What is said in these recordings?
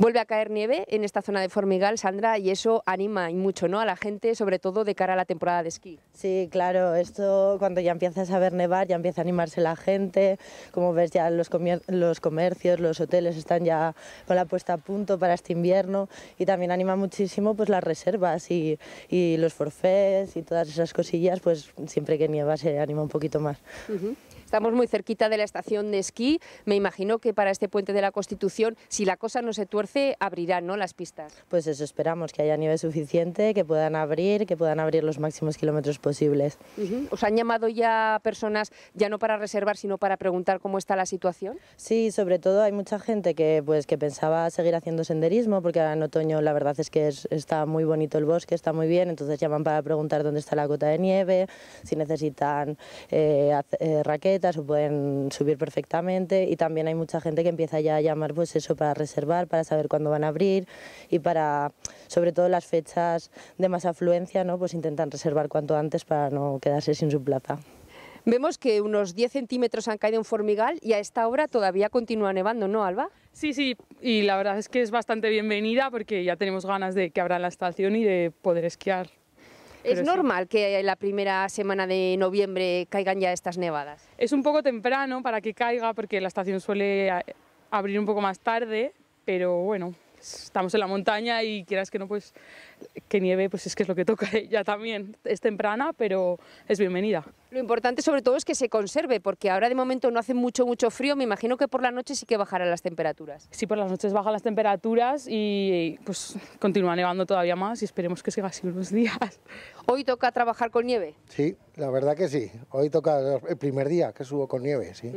Vuelve a caer nieve en esta zona de Formigal, Sandra, y eso anima mucho ¿no? a la gente, sobre todo de cara a la temporada de esquí. Sí, claro, esto cuando ya empiezas a ver nevar, ya empieza a animarse la gente. Como ves, ya los, comercios, los hoteles están ya con la puesta a punto para este invierno y también anima muchísimo pues, las reservas y, los forfés y todas esas cosillas, pues siempre que nieva se anima un poquito más. Estamos muy cerquita de la estación de esquí. Me imagino que para este puente de la Constitución, si la cosa no se tuerce, abrirán ¿no? las pistas. Pues eso esperamos, que haya nieve suficiente, que puedan abrir, que puedan abrir los máximos kilómetros posibles. ¿Os han llamado ya personas, ya no para reservar, sino para preguntar cómo está la situación? Sí, sobre todo hay mucha gente que, pues, que pensaba seguir haciendo senderismo, porque ahora en otoño la verdad es que está muy bonito el bosque, está muy bien, entonces llaman para preguntar dónde está la gota de nieve, si necesitan eh, eh o pueden subir perfectamente y también hay mucha gente que empieza ya a llamar pues eso para reservar, para saber cuándo van a abrir y para sobre todo las fechas de más afluencia, ¿no? pues intentan reservar cuanto antes para no quedarse sin su plaza. Vemos que unos 10 centímetros han caído en Formigal y a esta hora todavía continúa nevando, ¿no, Alba? Sí, sí, y la verdad es que es bastante bienvenida porque ya tenemos ganas de que abra la estación y de poder esquiar. ¿Es normal que en la primera semana de noviembre caigan ya estas nevadas? Es un poco temprano para que caiga porque la estación suele abrir un poco más tarde, pero bueno, estamos en la montaña y quieras que no, pues que nieve, pues es que es lo que toca Ya también. Es temprana, pero es bienvenida. Lo importante sobre todo es que se conserve, porque ahora de momento no hace mucho, mucho frío. Me imagino que por la noche sí que bajarán las temperaturas. Sí, por las noches bajan las temperaturas y pues continúa nevando todavía más y esperemos que siga así unos días. ¿Hoy toca trabajar con nieve? Sí, la verdad que sí. Hoy toca el primer día que subo con nieve, sí.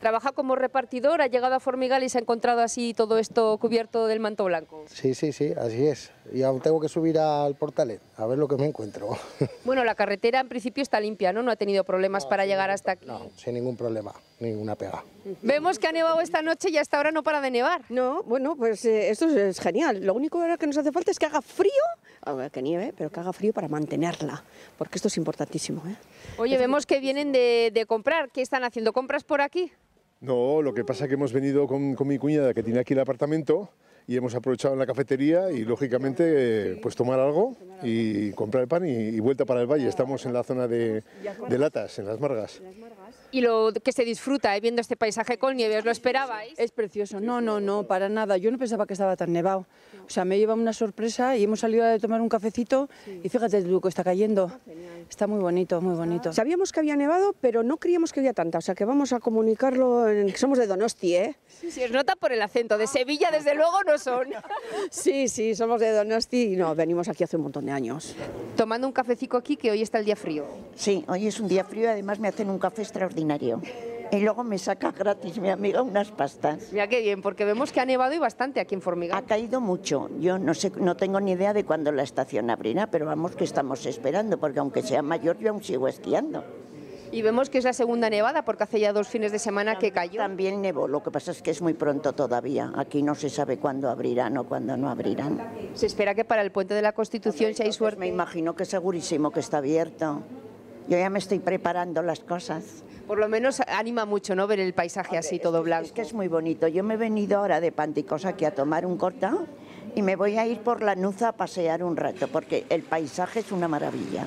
Trabaja como repartidor, ha llegado a Formigal y se ha encontrado así todo esto cubierto del manto blanco. Sí, sí, sí, así es y aún tengo que subir al portalet eh, a ver lo que me encuentro. Bueno, la carretera en principio está limpia, ¿no? No ha tenido problemas para llegar hasta aquí. No, sin ningún problema, ninguna pega. Vemos que ha nevado esta noche y hasta ahora no para de nevar. No, bueno, pues eh, esto es, genial. Lo único que nos hace falta es que haga frío, que nieve, pero que haga frío para mantenerla, porque esto es importantísimo. ¿eh? Oye, vemos que vienen de, de comprar. ¿Qué están haciendo? ¿Compras por aquí? No, lo que pasa es que hemos venido con, con, mi cuñada que tiene aquí el apartamento y hemos aprovechado en la cafetería y lógicamente eh, pues tomar algo y comprar el pan y, vuelta para el valle. Estamos en la zona de latas, en las margas y lo que se disfruta eh, viendo este paisaje con nieve. ¿Os lo esperabais? Es precioso. No, no, no, para nada. Yo no pensaba que estaba tan nevado. O sea, me lleva una sorpresa y hemos salido a tomar un cafecito y fíjate el que está cayendo. Ah, está muy bonito, muy bonito. Ah. Sabíamos que había nevado, pero no creíamos que había tanta. O sea, que vamos a comunicarlo somos de Donosti, ¿eh? Sí, os nota por el acento. De Sevilla, desde luego, no son. sí, sí, somos de Donosti y no, venimos aquí hace un montón de años. Tomando un cafecito aquí, que hoy está el día frío. Sí, hoy es un día frío. y Además, me hacen un café extraordinario y luego me saca gratis mi amiga unas pastas. Ya qué bien, porque vemos que ha nevado y bastante aquí en Formiga. Ha caído mucho. Yo no sé, no tengo ni idea de cuándo la estación abrirá, pero vamos que estamos esperando, porque aunque sea mayor, yo aún sigo esquiando. Y vemos que es la segunda nevada, porque hace ya dos fines de semana que cayó. También nevó, lo que pasa es que es muy pronto todavía. Aquí no se sabe cuándo abrirán o cuándo no abrirán. Se espera que para el puente de la Constitución, si hay suerte. Me imagino que segurísimo que está abierto. Yo ya me estoy preparando las cosas. Por lo menos anima mucho, ¿no? Ver el paisaje así todo blanco. Es que es muy bonito. Yo me he venido ahora de Panticosa aquí a tomar un corta y me voy a ir por la Nuza a pasear un rato porque el paisaje es una maravilla.